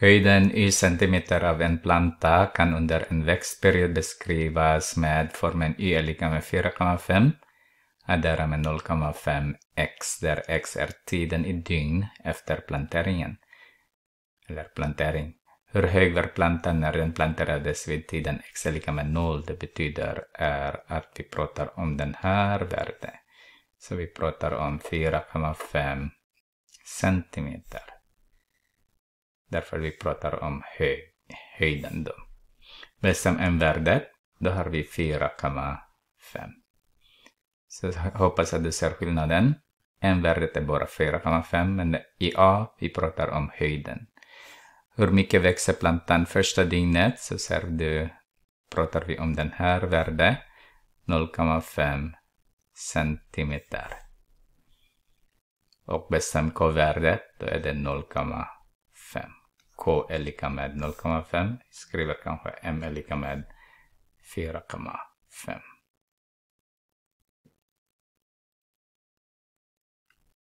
Höjden i centimeter av en planta kan under en växtperiod beskrivas med formen y är lika med 4,5 Addera med 0,5 x där x är tiden i dygn efter planteringen. Eller plantering. Hur hög var plantan när den planterades vid tiden x är lika med 0? Det betyder är att vi pratar om den här värdet. Så vi pratar om 4,5 centimeter. Därför vi pratar om hö, höjden då. BSM-värdet, då har vi 4,5. Så hoppas att du ser skillnaden. M-värdet är bara 4,5 men i A vi pratar om höjden. Hur mycket växer plantan första dygnet så ser du, pratar vi om den här värdet 0,5 cm. Och bestäm k-värdet då är det 0,5. K är lika med 0,5. Skriver kanske M är lika med 4,5.